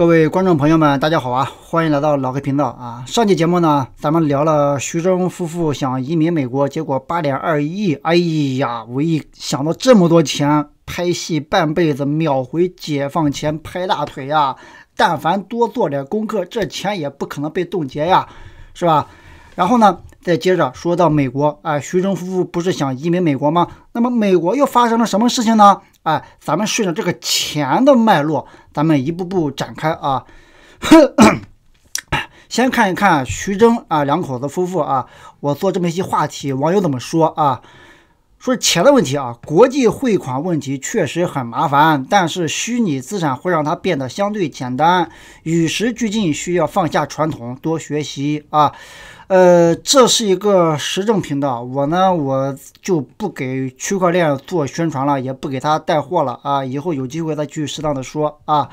各位观众朋友们，大家好啊！欢迎来到老黑频道啊！上期节目呢，咱们聊了徐峥夫妇想移民美国，结果八点二亿。哎呀，我一想到这么多钱，拍戏半辈子，秒回解放前拍大腿呀！但凡多做点功课，这钱也不可能被冻结呀，是吧？然后呢，再接着说到美国啊，徐峥夫妇不是想移民美国吗？那么美国又发生了什么事情呢？哎，咱们顺着这个钱的脉络，咱们一步步展开啊。先看一看徐峥啊，两口子夫妇啊，我做这么一些话题，网友怎么说啊？说钱的问题啊，国际汇款问题确实很麻烦，但是虚拟资产会让它变得相对简单。与时俱进，需要放下传统，多学习啊。呃，这是一个时政频道，我呢，我就不给区块链做宣传了，也不给他带货了啊。以后有机会再去适当的说啊。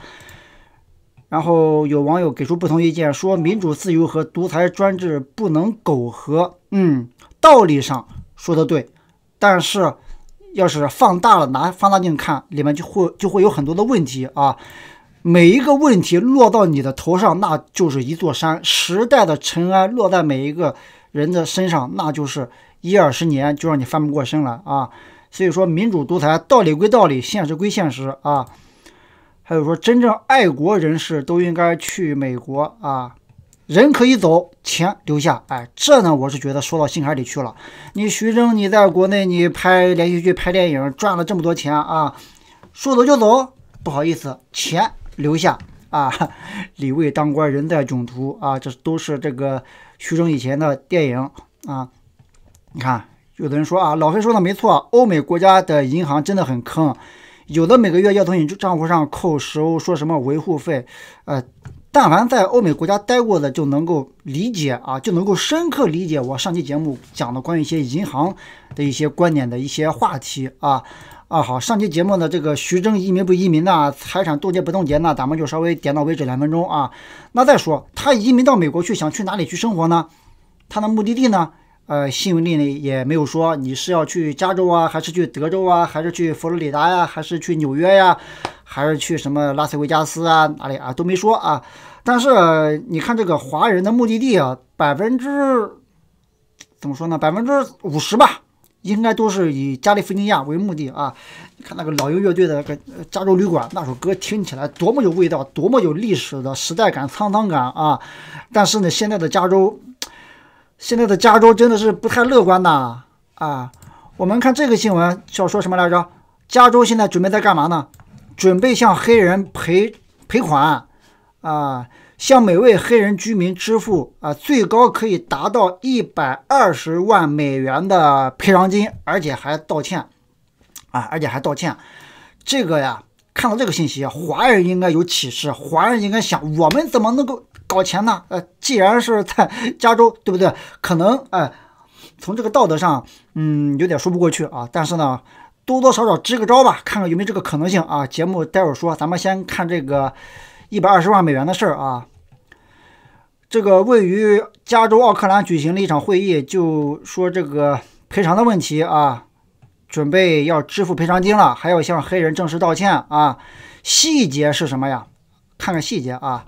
然后有网友给出不同意见，说民主自由和独裁专制不能苟合。嗯，道理上说的对。但是，要是放大了拿放大镜看，里面就会就会有很多的问题啊。每一个问题落到你的头上，那就是一座山。时代的尘埃落在每一个人的身上，那就是一二十年就让你翻不过身来啊。所以说，民主独裁，道理归道理，现实归现实啊。还有说，真正爱国人士都应该去美国啊。人可以走，钱留下。哎，这呢，我是觉得说到心坎里去了。你徐峥，你在国内你拍连续剧、拍电影赚了这么多钱啊，说走就走，不好意思，钱留下啊。李卫当官人在囧途啊，这都是这个徐峥以前的电影啊。你看，有的人说啊，老黑说的没错，欧美国家的银行真的很坑，有的每个月要从你账户上扣十欧，说什么维护费，呃。但凡在欧美国家待过的，就能够理解啊，就能够深刻理解我上期节目讲的关于一些银行的一些观点的一些话题啊啊好，上期节目呢，这个徐峥移民不移民呢，财产冻结不冻结呢，咱们就稍微点到为止两分钟啊。那再说他移民到美国去，想去哪里去生活呢？他的目的地呢？呃，新闻里呢也没有说你是要去加州啊，还是去德州啊，还是去佛罗里达呀，还是去纽约呀？还是去什么拉斯维加斯啊，哪里啊都没说啊。但是你看这个华人的目的地啊，百分之怎么说呢？百分之五十吧，应该都是以加利福尼亚为目的啊。你看那个老鹰乐队的那个《加州旅馆》那首歌，听起来多么有味道，多么有历史的时代感、沧桑感啊！但是呢，现在的加州，现在的加州真的是不太乐观呐啊。我们看这个新闻，要说什么来着？加州现在准备在干嘛呢？准备向黑人赔赔款，啊，向每位黑人居民支付啊，最高可以达到一百二十万美元的赔偿金，而且还道歉，啊，而且还道歉。这个呀，看到这个信息，华人应该有启示，华人应该想，我们怎么能够搞钱呢？呃，既然是在加州，对不对？可能哎，从这个道德上，嗯，有点说不过去啊。但是呢。多多少少支个招吧，看看有没有这个可能性啊！节目待会儿说，咱们先看这个一百二十万美元的事儿啊。这个位于加州奥克兰举行了一场会议，就说这个赔偿的问题啊，准备要支付赔偿金了，还要向黑人正式道歉啊。细节是什么呀？看看细节啊。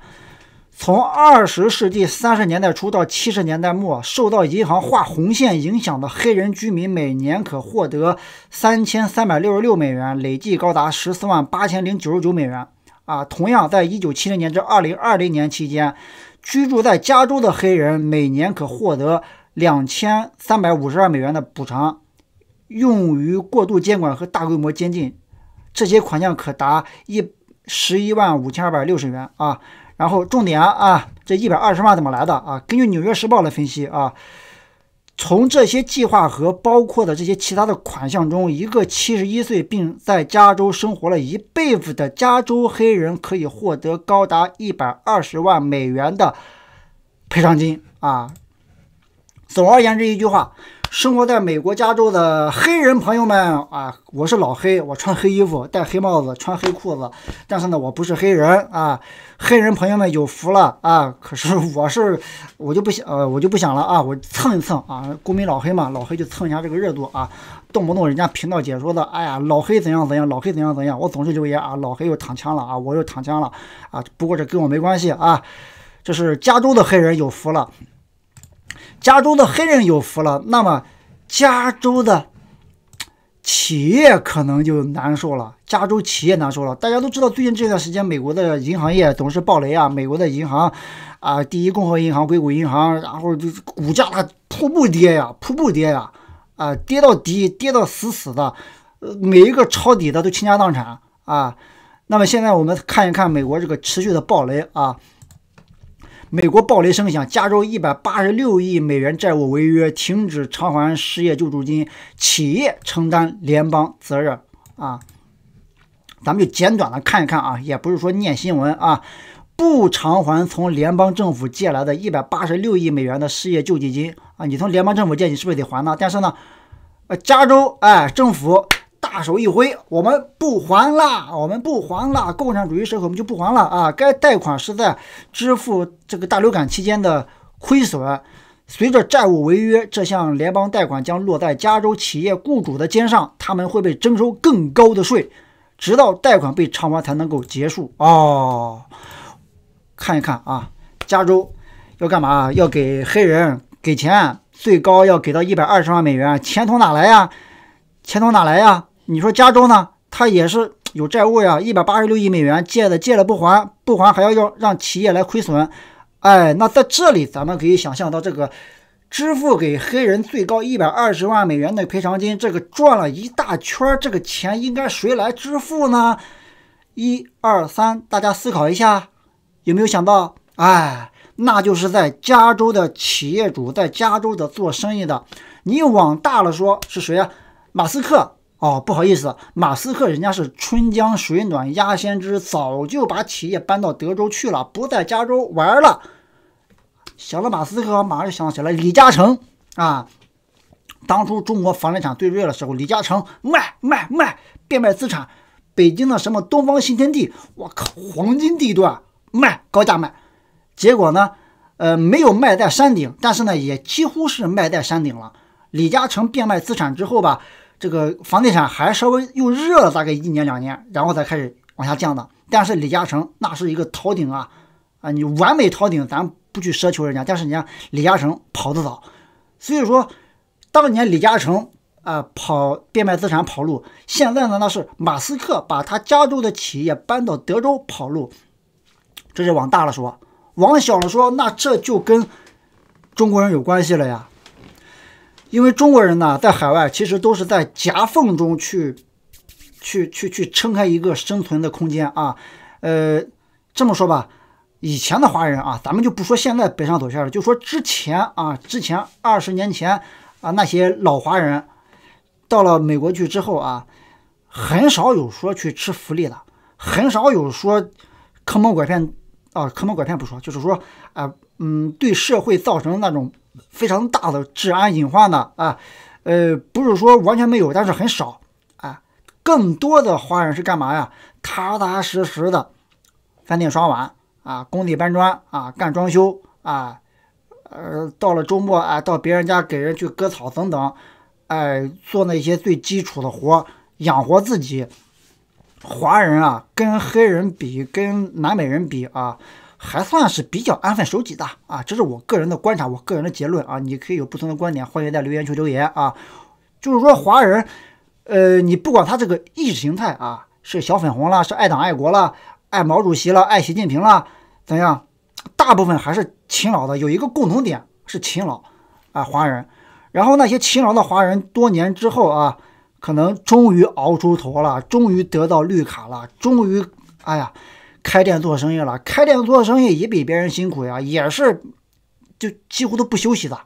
从二十世纪三十年代初到七十年代末，受到银行划红线影响的黑人居民每年可获得三千三百六十六美元，累计高达十四万八千零九十九美元。啊，同样，在一九七零年至二零二零年期间，居住在加州的黑人每年可获得两千三百五十二美元的补偿，用于过度监管和大规模监禁，这些款项可达一十一万五千二百六十元。啊。然后重点啊，这一百二十万怎么来的啊？根据《纽约时报》的分析啊，从这些计划和包括的这些其他的款项中，一个七十一岁并在加州生活了一辈子的加州黑人可以获得高达一百二十万美元的赔偿金啊。总而言之，一句话。生活在美国加州的黑人朋友们啊，我是老黑，我穿黑衣服，戴黑帽子，穿黑裤子，但是呢，我不是黑人啊。黑人朋友们有福了啊！可是 我是，我就不想，呃，我就不想了啊！我蹭一蹭啊，公民老黑嘛，老黑就蹭一下这个热度啊。动不动人家频道解说的，哎呀，老黑怎样怎样，老黑怎样怎样，我总是留言啊，老黑又躺枪了啊，我又躺枪了啊。不过这跟我没关系啊，这是加州的黑人有福了。加州的黑人有福了，那么加州的企业可能就难受了。加州企业难受了，大家都知道，最近这段时间美国的银行业总是暴雷啊！美国的银行啊，第一共和银行、硅谷银行，然后就是股价它瀑布跌呀，瀑布跌呀，啊，跌到底，跌到死死的，呃，每一个抄底的都倾家荡产啊。那么现在我们看一看美国这个持续的暴雷啊。美国爆雷声响，加州一百八十六亿美元债务违约，停止偿还失业救助金，企业承担联邦责任啊！咱们就简短的看一看啊，也不是说念新闻啊。不偿还从联邦政府借来的一百八十六亿美元的失业救济金啊，你从联邦政府借，你是不是得还呢？但是呢，呃，加州哎，政府。大手一挥，我们不还啦！我们不还啦！共产主义社会我们就不还了啊！该贷款是在支付这个大流感期间的亏损。随着债务违约，这项联邦贷款将落在加州企业雇主的肩上，他们会被征收更高的税，直到贷款被偿还才能够结束。哦，看一看啊，加州要干嘛？要给黑人给钱，最高要给到一百二十万美元。钱从哪来呀？钱从哪来呀？你说加州呢？它也是有债务呀，一百八十六亿美元借的，借了不还不还还要让让企业来亏损，哎，那在这里咱们可以想象到这个支付给黑人最高一百二十万美元的赔偿金，这个转了一大圈，这个钱应该谁来支付呢？一二三，大家思考一下，有没有想到？哎，那就是在加州的企业主，在加州的做生意的，你往大了说是谁啊？马斯克。哦，不好意思，马斯克人家是春江水暖鸭先知，早就把企业搬到德州去了，不在加州玩了。想了马斯克，马上就想起了李嘉诚啊。当初中国房地产最热的时候，李嘉诚卖卖卖，变卖资产，北京的什么东方新天地，我靠，黄金地段卖高价卖，结果呢，呃，没有卖在山顶，但是呢，也几乎是卖在山顶了。李嘉诚变卖资产之后吧。这个房地产还稍微又热了大概一年两年，然后再开始往下降的。但是李嘉诚那是一个逃顶啊，啊，你完美逃顶，咱不去奢求人家。但是你看李嘉诚跑得早，所以说当年李嘉诚啊跑变卖资产跑路，现在呢那是马斯克把他加州的企业搬到德州跑路，这是往大了说，往小了说，那这就跟中国人有关系了呀。因为中国人呢，在海外其实都是在夹缝中去，去去去撑开一个生存的空间啊。呃，这么说吧，以前的华人啊，咱们就不说现在北上走线了，就说之前啊，之前二十年前啊，那些老华人到了美国去之后啊，很少有说去吃福利的，很少有说坑蒙拐骗啊，坑蒙拐骗不说，就是说啊。嗯，对社会造成那种非常大的治安隐患呢？啊，呃，不是说完全没有，但是很少啊。更多的华人是干嘛呀？踏踏实实的饭店刷碗啊，工地搬砖啊，干装修啊，呃，到了周末啊，到别人家给人去割草等等，哎，做那些最基础的活，养活自己。华人啊，跟黑人比，跟南美人比啊。还算是比较安分守己的啊，这是我个人的观察，我个人的结论啊。你可以有不同的观点，欢迎在留言区留言啊。就是说，华人，呃，你不管他这个意识形态啊，是小粉红啦，是爱党爱国啦，爱毛主席啦，爱习近平啦，怎样？大部分还是勤劳的，有一个共同点是勤劳啊，华人。然后那些勤劳的华人，多年之后啊，可能终于熬出头了，终于得到绿卡了，终于，哎呀。开店做生意了，开店做生意也比别人辛苦呀，也是就几乎都不休息的。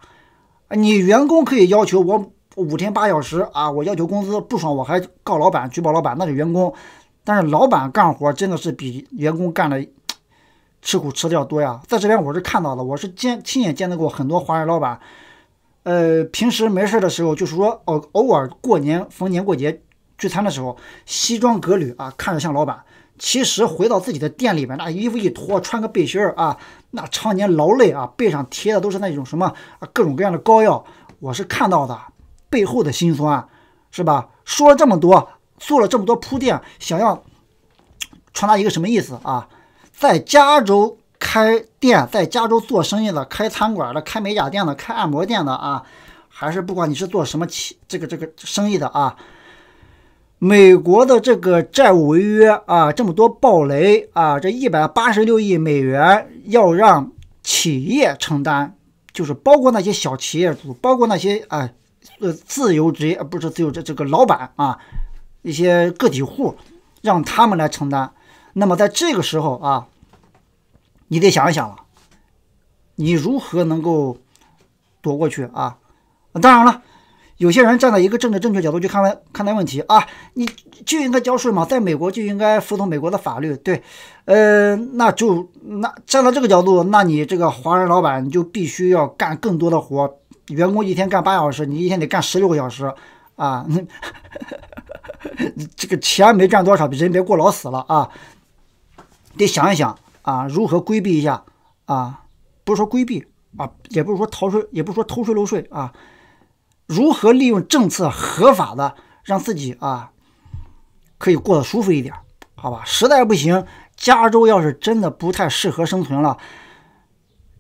你员工可以要求我五天八小时啊，我要求工资不爽我还告老板举报老板那是员工，但是老板干活真的是比员工干的吃苦吃的要多呀。在这边我是看到的，我是见亲眼见到过很多华人老板，呃平时没事的时候就是说偶偶尔过年逢年过节聚餐的时候西装革履啊，看着像老板。其实回到自己的店里边，那衣服一脱，穿个背心儿啊，那常年劳累啊，背上贴的都是那种什么各种各样的膏药，我是看到的背后的辛酸，是吧？说了这么多，做了这么多铺垫，想要传达一个什么意思啊？在加州开店，在加州做生意的，开餐馆的，开美甲店的，开按摩店的啊，还是不管你是做什么企这个这个生意的啊。美国的这个债务违约啊，这么多暴雷啊，这一百八十六亿美元要让企业承担，就是包括那些小企业主，包括那些啊呃自由职业，不是自由这这个老板啊，一些个体户，让他们来承担。那么在这个时候啊，你得想一想了，你如何能够躲过去啊？当然了。有些人站在一个政治正确角度去看待看待问题啊，你就应该交税嘛，在美国就应该服从美国的法律，对，呃，那就那站到这个角度，那你这个华人老板就必须要干更多的活，员工一天干八小时，你一天得干十六个小时啊，你 这个钱没赚多少，人别过劳死了啊，得想一想啊，如何规避一下啊，不是说规避啊，也不是说逃税，也不是说偷税漏税啊。如何利用政策合法的让自己啊，可以过得舒服一点？好吧，实在不行，加州要是真的不太适合生存了，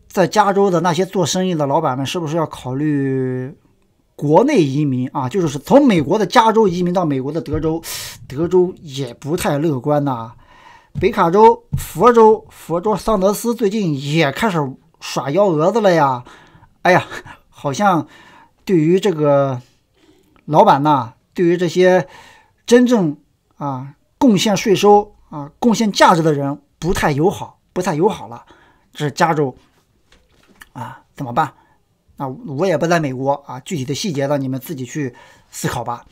在加州的那些做生意的老板们是不是要考虑国内移民啊？就是从美国的加州移民到美国的德州，德州也不太乐观呐。北卡州、佛州、佛州桑德斯最近也开始耍幺蛾子了呀！哎呀，好像。对于这个老板呐，对于这些真正啊贡献税收啊贡献价值的人，不太友好，不太友好了。这是加州啊，怎么办？啊，我也不在美国啊，具体的细节呢，你们自己去思考吧。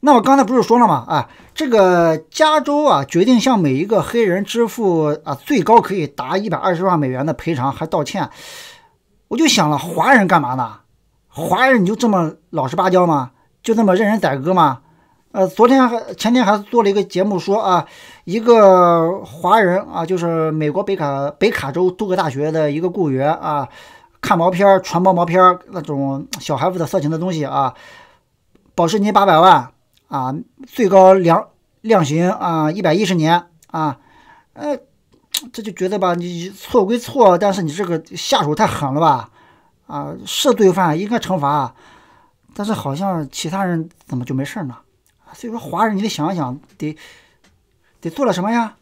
那我刚才不是说了吗？啊，这个加州啊决定向每一个黑人支付啊最高可以达一百二十万美元的赔偿，还道歉。我就想了，华人干嘛呢？华人你就这么老实巴交吗？就那么任人宰割吗？呃，昨天还前天还做了一个节目，说啊，一个华人啊，就是美国北卡北卡州杜克大学的一个雇员啊，看毛片传播毛片那种小孩子的色情的东西啊，保释金八百万啊，最高量量刑啊一百一十年啊，呃，这就觉得吧，你错归错，但是你这个下手太狠了吧。啊，是罪犯应该惩罚，但是好像其他人怎么就没事呢？所以说，华人你得想想，得得做了什么呀？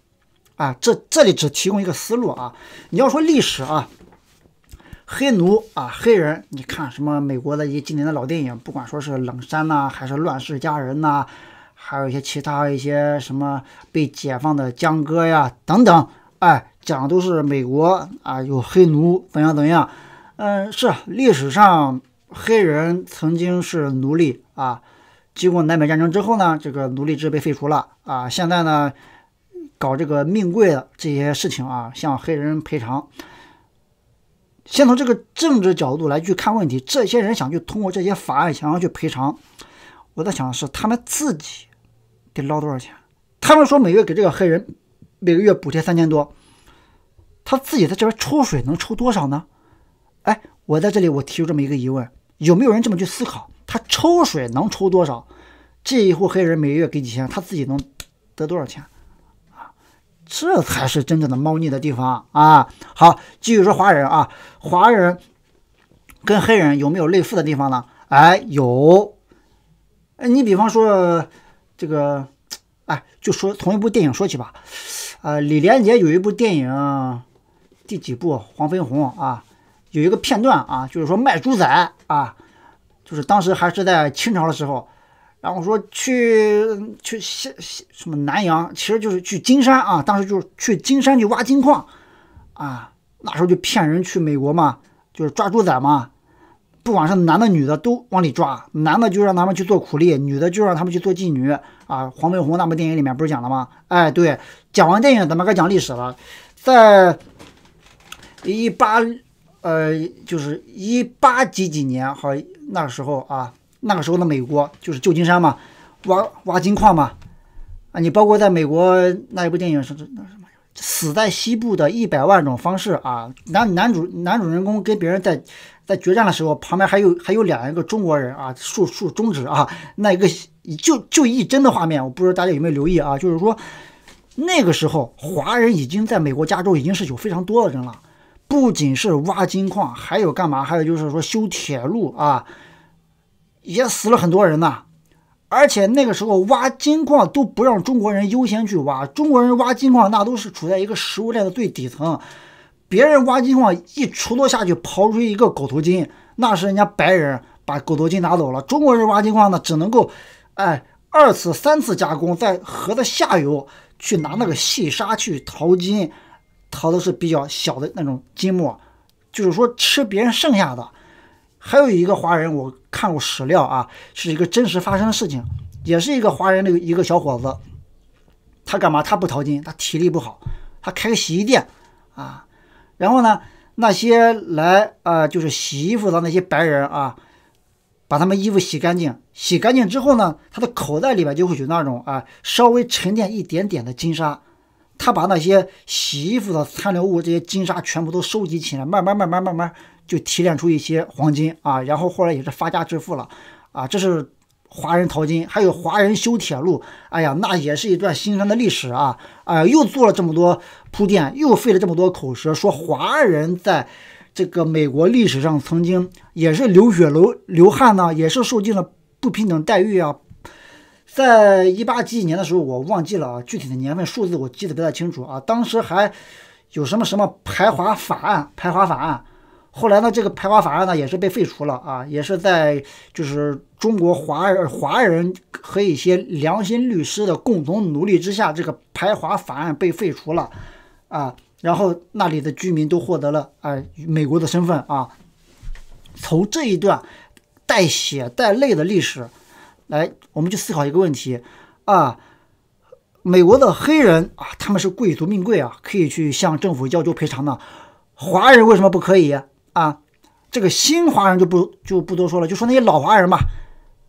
啊，这这里只提供一个思路啊。你要说历史啊，黑奴啊，黑人，你看什么美国的一些经典的老电影，不管说是《冷山》呐，还是《乱世佳人》呐，还有一些其他一些什么被解放的江歌呀等等，哎，讲都是美国啊有黑奴怎样怎样。嗯，是历史上黑人曾经是奴隶啊，经过南北战争之后呢，这个奴隶制被废除了啊。现在呢，搞这个命贵的这些事情啊，向黑人赔偿。先从这个政治角度来去看问题，这些人想去通过这些法案，想要去赔偿。我在想的是，他们自己得捞多少钱？他们说每月给这个黑人每个月补贴三千多，他自己在这边抽水能抽多少呢？哎，我在这里，我提出这么一个疑问：有没有人这么去思考？他抽水能抽多少？这一户黑人每月给几千，他自己能得多少钱啊？这才是真正的猫腻的地方啊！好，继续说华人啊，华人跟黑人有没有类似的地方呢？哎，有。哎，你比方说这个，哎，就说从一部电影说起吧。呃，李连杰有一部电影，第几部？《黄飞鸿》啊。有一个片段啊，就是说卖猪仔啊，就是当时还是在清朝的时候，然后说去去西西什么南阳，其实就是去金山啊，当时就是去金山去挖金矿啊，那时候就骗人去美国嘛，就是抓猪仔嘛，不管是男的女的都往里抓，男的就让他们去做苦力，女的就让他们去做妓女啊。黄飞鸿那部电影里面不是讲了吗？哎，对，讲完电影咱们该讲历史了，在一八。呃，就是一八几几年，好，那个时候啊，那个时候的美国就是旧金山嘛，挖挖金矿嘛，啊，你包括在美国那一部电影是那什么，死在西部的一百万种方式啊，男男主男主人公跟别人在在决战的时候，旁边还有还有两个中国人啊，竖竖中指啊，那一个就就一帧的画面，我不知道大家有没有留意啊，就是说那个时候华人已经在美国加州已经是有非常多的人了。不仅是挖金矿，还有干嘛？还有就是说修铁路啊，也死了很多人呐，而且那个时候挖金矿都不让中国人优先去挖，中国人挖金矿那都是处在一个食物链的最底层。别人挖金矿一锄头下去刨出一个狗头金，那是人家白人把狗头金拿走了。中国人挖金矿呢，只能够哎二次、三次加工，在河的下游去拿那个细沙去淘金。淘的是比较小的那种金木，就是说吃别人剩下的。还有一个华人，我看过史料啊，是一个真实发生的事情，也是一个华人的一个小伙子。他干嘛？他不淘金，他体力不好，他开个洗衣店啊。然后呢，那些来啊，就是洗衣服的那些白人啊，把他们衣服洗干净，洗干净之后呢，他的口袋里面就会有那种啊，稍微沉淀一点点的金沙。他把那些洗衣服的残留物，这些金沙全部都收集起来，慢慢、慢慢、慢慢就提炼出一些黄金啊，然后后来也是发家致富了啊。这是华人淘金，还有华人修铁路，哎呀，那也是一段辛酸的历史啊！啊，又做了这么多铺垫，又费了这么多口舌，说华人在这个美国历史上曾经也是流血流流汗呢，也是受尽了不平等待遇啊。在一八几几年的时候，我忘记了啊，具体的年份数字我记得不太清楚啊。当时还有什么什么排华法案，排华法案。后来呢，这个排华法案呢也是被废除了啊，也是在就是中国华人、华人和一些良心律师的共同努力之下，这个排华法案被废除了啊。然后那里的居民都获得了哎美国的身份啊。从这一段带血带泪的历史。哎，我们就思考一个问题，啊，美国的黑人啊，他们是贵族命贵啊，可以去向政府要求赔偿的，华人为什么不可以啊？这个新华人就不就不多说了，就说那些老华人吧，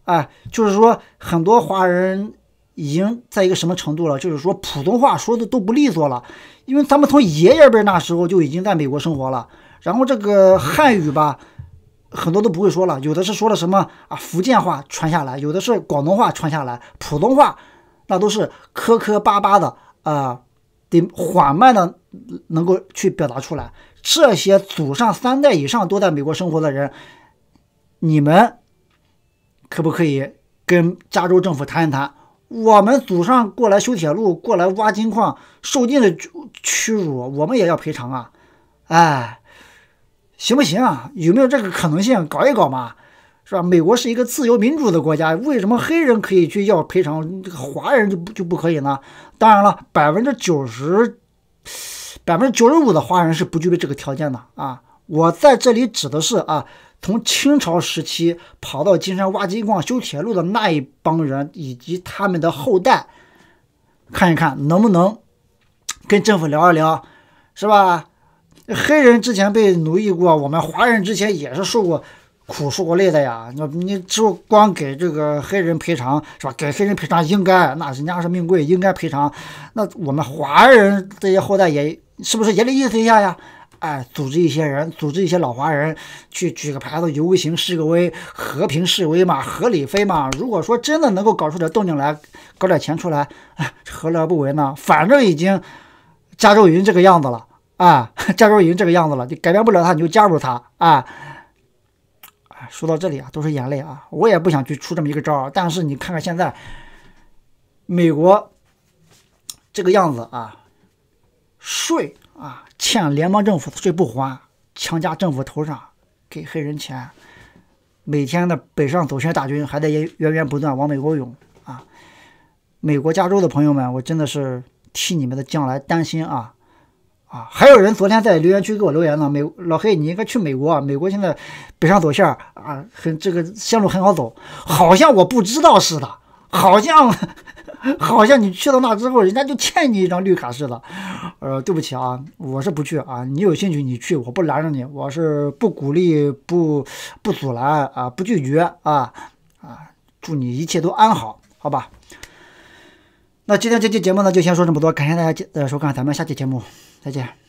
哎，就是说很多华人已经在一个什么程度了，就是说普通话说的都不利索了，因为咱们从爷爷辈那时候就已经在美国生活了，然后这个汉语吧。很多都不会说了，有的是说了什么啊？福建话传下来，有的是广东话传下来，普通话那都是磕磕巴巴的，呃，得缓慢的能够去表达出来。这些祖上三代以上都在美国生活的人，你们可不可以跟加州政府谈一谈？我们祖上过来修铁路，过来挖金矿，受尽的屈屈辱，我们也要赔偿啊！哎。行不行啊？有没有这个可能性？搞一搞嘛，是吧？美国是一个自由民主的国家，为什么黑人可以去要赔偿，这个华人就不就不可以呢？当然了，百分之九十、百分之九十五的华人是不具备这个条件的啊。我在这里指的是啊，从清朝时期跑到金山挖金矿、修铁路的那一帮人以及他们的后代，看一看能不能跟政府聊一聊，是吧？黑人之前被奴役过，我们华人之前也是受过苦、受过累的呀。那你就光给这个黑人赔偿是吧？给黑人赔偿应该，那人家是命贵，应该赔偿。那我们华人这些后代也是不是也得意思一下呀？哎，组织一些人，组织一些老华人去举个牌子、游行示个威，和平示威嘛，合理非嘛。如果说真的能够搞出点动静来，搞点钱出来，何乐而不为呢？反正已经加州云这个样子了。啊，加州已经这个样子了，你改变不了他，你就加入他啊！说到这里啊，都是眼泪啊，我也不想去出这么一个招儿，但是你看看现在美国这个样子啊，税啊欠联邦政府税不还，强加政府头上给黑人钱，每天的北上走线大军还在源源源不断往美国涌啊，美国加州的朋友们，我真的是替你们的将来担心啊！啊，还有人昨天在留言区给我留言呢，美老黑，你应该去美国，啊，美国现在北上走线啊，很这个线路很好走，好像我不知道似的，好像 好像你去到那之后，人家就欠你一张绿卡似的，呃，对不起啊，我是不去啊，你有兴趣你去，我不拦着你，我是不鼓励、不不阻拦啊，不拒绝啊啊，祝你一切都安好，好吧。那今天这期节目呢，就先说这么多，感谢大家的收看，咱们下期节目再见。